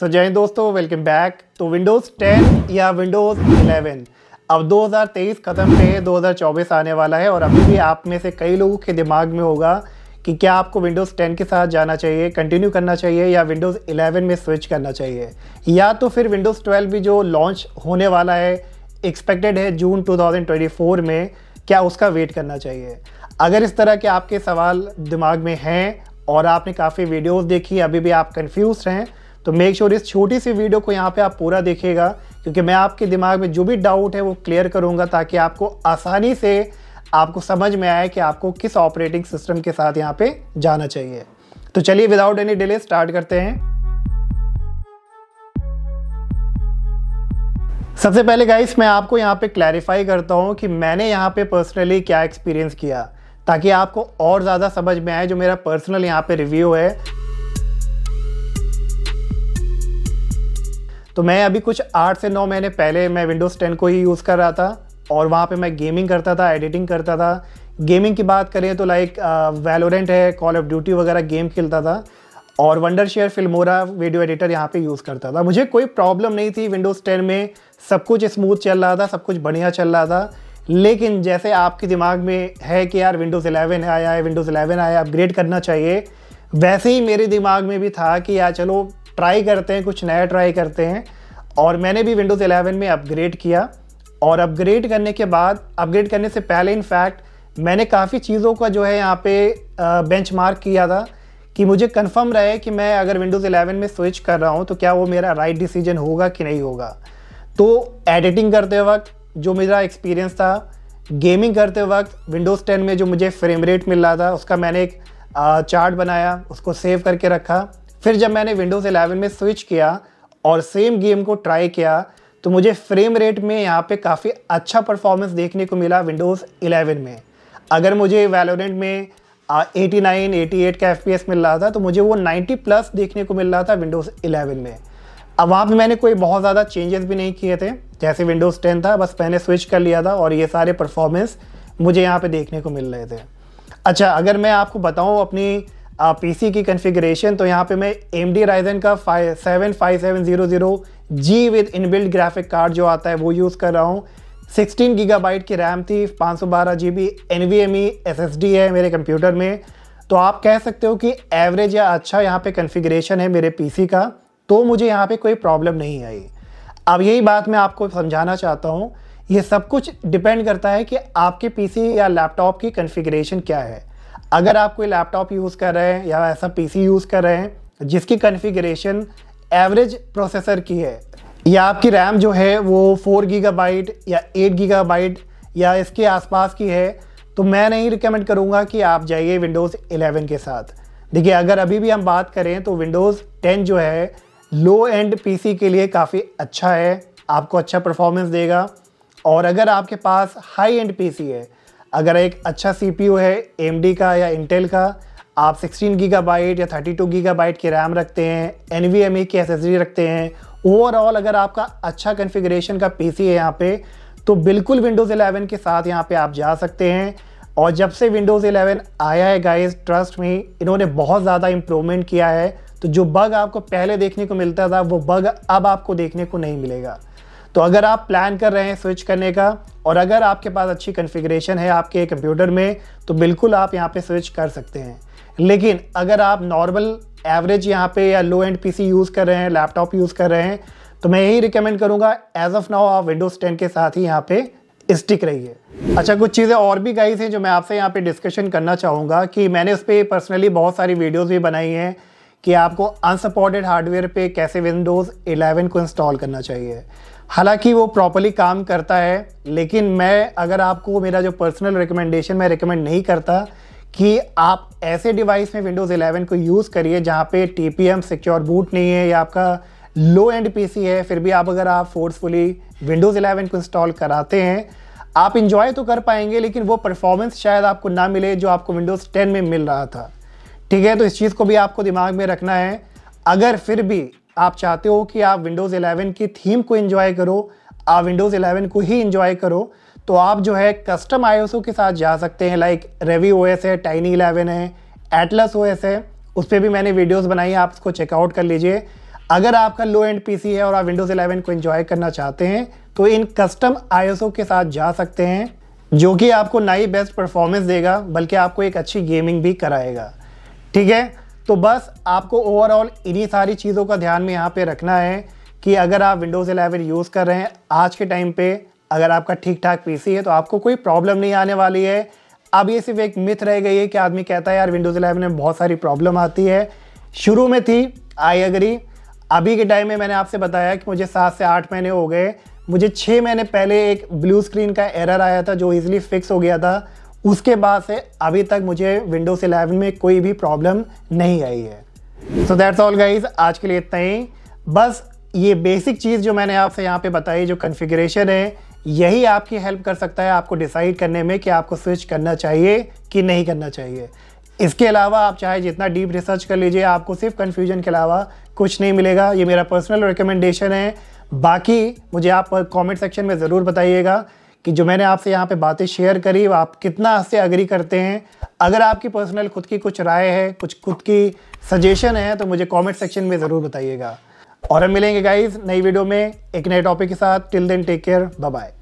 सो so, जय दोस्तों welcome back तो विंडोज़ 10 या विंडोज़ 11 अब 2023 ख़त्म पे 2024 आने वाला है और अभी भी आप में से कई लोगों के दिमाग में होगा कि क्या आपको विंडोज़ 10 के साथ जाना चाहिए कंटिन्यू करना चाहिए या विंडोज़ 11 में स्विच करना चाहिए या तो फिर विंडोज़ 12 भी जो लॉन्च होने वाला है एक्सपेक्टेड है जून टू में क्या उसका वेट करना चाहिए अगर इस तरह के आपके सवाल दिमाग में हैं और आपने काफ़ी वीडियोज़ देखी अभी भी आप कन्फ्यूज हैं तो मेक श्योर इस छोटी सी वीडियो को यहाँ पे आप पूरा देखिएगा क्योंकि मैं आपके दिमाग में जो भी डाउट है वो क्लियर करूँगा ताकि आपको आसानी से आपको समझ में आए कि आपको किस ऑपरेटिंग सिस्टम के साथ यहाँ पे जाना चाहिए तो चलिए विदाउट एनी डिले स्टार्ट करते हैं सबसे पहले गाइस मैं आपको यहाँ पे क्लैरिफाई करता हूँ कि मैंने यहाँ पे पर्सनली क्या एक्सपीरियंस किया ताकि आपको और ज़्यादा समझ में आए जो मेरा पर्सनल यहाँ पे रिव्यू है तो मैं अभी कुछ आठ से नौ महीने पहले मैं विंडोज़ टेन को ही यूज़ कर रहा था और वहाँ पे मैं गेमिंग करता था एडिटिंग करता था गेमिंग की बात करें तो लाइक वेलोरेंट uh, है कॉल ऑफ ड्यूटी वगैरह गेम खेलता था और Wondershare Filmora video editor यहाँ पे यूज़ करता था मुझे कोई प्रॉब्लम नहीं थी विंडोज़ टेन में सब कुछ स्मूथ चल रहा था सब कुछ बढ़िया चल रहा था लेकिन जैसे आपके दिमाग में है कि यार विंडोज़ 11 आया है विंडोज़ 11 आया अपग्रेड करना चाहिए वैसे ही मेरे दिमाग में भी था कि यार चलो ट्राई करते हैं कुछ नया ट्राई करते हैं और मैंने भी विंडोज़ एलेवन में अपग्रेड किया और अपग्रेड करने के बाद अपग्रेड करने से पहले इनफैक्ट मैंने काफ़ी चीज़ों का जो है यहाँ पे बेंच मार्क किया था कि मुझे कंफर्म रहे कि मैं अगर विंडोज़ 11 में स्विच कर रहा हूँ तो क्या वो मेरा राइट right डिसीजन होगा कि नहीं होगा तो एडिटिंग करते वक्त जो मेरा एक्सपीरियंस था गेमिंग करते वक्त विंडोज़ 10 में जो मुझे फ्रेम रेट मिल रहा था उसका मैंने एक चार्ट बनाया उसको सेव करके रखा फिर जब मैंने विंडोज़ 11 में स्विच किया और सेम गेम को ट्राई किया तो मुझे फ्रेम रेट में यहाँ पे काफ़ी अच्छा परफॉर्मेंस देखने को मिला विंडोज़ 11 में अगर मुझे वैलोरेंट में आ, 89, 88 का एफ मिल रहा था तो मुझे वो 90 प्लस देखने को मिल रहा था विंडोज़ 11 में अब वहाँ पे मैंने कोई बहुत ज़्यादा चेंजेस भी नहीं किए थे जैसे विंडोज़ 10 था बस मैंने स्विच कर लिया था और ये सारे परफॉर्मेंस मुझे यहाँ पर देखने को मिल रहे थे अच्छा अगर मैं आपको बताऊँ अपनी पीसी की कॉन्फ़िगरेशन तो यहाँ पे मैं एम डी राइजन का five seven five seven zero zero G with build graphic card जो आता है वो यूज़ कर रहा हूँ सिक्सटीन गीगाबाइट की रैम थी पाँच सौ बारह G B N V M E S S D है मेरे कंप्यूटर में तो आप कह सकते हो कि एवरेज या अच्छा यहाँ पे कन्फिग्रेशन है मेरे पी का तो मुझे यहाँ पर कोई प्रॉब्लम नहीं आई अब यही बात मैं आपको समझाना चाहता हूँ ये सब कुछ डिपेंड करता है कि आपके पीसी या लैपटॉप की कन्फिग्रेशन क्या है अगर आप कोई लैपटॉप यूज़ कर रहे हैं या ऐसा पीसी यूज़ कर रहे हैं जिसकी कन्फिग्रेशन एवरेज प्रोसेसर की है या आपकी रैम जो है वो फोर गीगाबाइट या एट गीगाबाइट या इसके आसपास की है तो मैं नहीं रिकमेंड करूँगा कि आप जाइए विंडोज़ एलेवन के साथ देखिए अगर अभी भी हम बात करें तो विंडोज़ टेन जो है लो एंड पीसी के लिए काफ़ी अच्छा है आपको अच्छा परफॉर्मेंस देगा और अगर आपके पास हाई एंड पीसी है अगर एक अच्छा सी है एम का या इंटेल का आप 16 गीगाबाइट या 32 गीगाबाइट की रैम रखते हैं एन e की एस रखते हैं ओवरऑल अगर आपका अच्छा कन्फिग्रेशन का पी है यहाँ पर तो बिल्कुल विंडोज़ 11 के साथ यहाँ पे आप जा सकते हैं और जब से विंडोज़ 11 आया है गाइस ट्रस्ट में इन्होंने बहुत ज़्यादा इम्प्रूवमेंट किया है तो जो बग आपको पहले देखने को मिलता था वो बग अब आपको देखने को नहीं मिलेगा तो अगर आप प्लान कर रहे हैं स्विच करने का और अगर आपके पास अच्छी कन्फिग्रेशन है आपके कंप्यूटर में तो बिल्कुल आप यहाँ पर स्विच कर सकते हैं लेकिन अगर आप नॉर्मल एवरेज यहाँ पे या लो एंड पीसी यूज़ कर रहे हैं लैपटॉप यूज़ कर रहे हैं तो मैं यही रिकमेंड करूँगा एज ऑफ नाउ आप विंडोज़ टेन के साथ ही यहाँ पे स्टिक रहिए अच्छा कुछ चीज़ें और भी गाइस हैं जो मैं आपसे यहाँ पे डिस्कशन करना चाहूँगा कि मैंने उस पर पर्सनली बहुत सारी वीडियोज़ भी बनाई हैं कि आपको अनसपोर्टेड हार्डवेयर पे कैसे विंडोज़ 11 को इंस्टॉल करना चाहिए हालांकि वो प्रॉपरली काम करता है लेकिन मैं अगर आपको मेरा जो पर्सनल रिकमेंडेशन मैं रिकमेंड नहीं करता कि आप ऐसे डिवाइस में विंडोज़ 11 को यूज़ करिए जहाँ पे T P M secure boot नहीं है या आपका लो एंड पीसी है फिर भी आप अगर आप फोर्सफुली विंडोज़ 11 को इंस्टॉल कराते हैं आप इन्जॉय तो कर पाएंगे लेकिन वो परफॉर्मेंस शायद आपको ना मिले जो आपको विंडोज़ टेन में मिल रहा था ठीक है तो इस चीज़ को भी आपको दिमाग में रखना है अगर फिर भी आप चाहते हो कि आप विंडोज़ 11 की थीम को इन्जॉय करो आप विंडोज़ 11 को ही इंजॉय करो तो आप जो है कस्टम आई के साथ जा सकते हैं लाइक रेवी ओ है टाइनी इलेवन है एटलस ओ है उस पर भी मैंने वीडियोस बनाई आप उसको चेकआउट कर लीजिए अगर आपका लो एंड पीसी है और आप विंडोज़ 11 को एंजॉय करना चाहते हैं तो इन कस्टम आई के साथ जा सकते हैं जो कि आपको ना ही बेस्ट परफॉर्मेंस देगा बल्कि आपको एक अच्छी गेमिंग भी कराएगा ठीक है तो बस आपको ओवरऑल इन्हीं सारी चीज़ों का ध्यान में यहाँ पे रखना है कि अगर आप विंडोज़ एलेवन यूज़ कर रहे हैं आज के टाइम पे अगर आपका ठीक ठाक पीसी है तो आपको कोई प्रॉब्लम नहीं आने वाली है अब ये सिर्फ एक मिथ रह गई है कि आदमी कहता है यार विंडोज़ इलेवन में बहुत सारी प्रॉब्लम आती है शुरू में थी आई अग्री अभी के टाइम में मैंने आपसे बताया कि मुझे सात से आठ महीने हो गए मुझे छः महीने पहले एक ब्लू स्क्रीन का एरर आया था जो ईज़िली फिक्स हो गया था उसके बाद से अभी तक मुझे विंडोज़ 11 में कोई भी प्रॉब्लम नहीं आई है सो दैट्स ऑल गाइज आज के लिए इतना ही बस ये बेसिक चीज़ जो मैंने आपसे यहाँ पे बताई जो कन्फिग्रेशन है यही आपकी हेल्प कर सकता है आपको डिसाइड करने में कि आपको स्विच करना चाहिए कि नहीं करना चाहिए इसके अलावा आप चाहे जितना डीप रिसर्च कर लीजिए आपको सिर्फ कन्फ्यूजन के अलावा कुछ नहीं मिलेगा ये मेरा पर्सनल रिकमेंडेशन है बाकी मुझे आप कमेंट सेक्शन में ज़रूर बताइएगा कि जो मैंने आपसे यहाँ पे बातें शेयर करी आप कितना हंसते अग्री करते हैं अगर आपकी पर्सनल खुद की कुछ राय है कुछ खुद की सजेशन है तो मुझे कमेंट सेक्शन में ज़रूर बताइएगा और हम मिलेंगे गाइज नई वीडियो में एक नए टॉपिक के साथ till then take care bye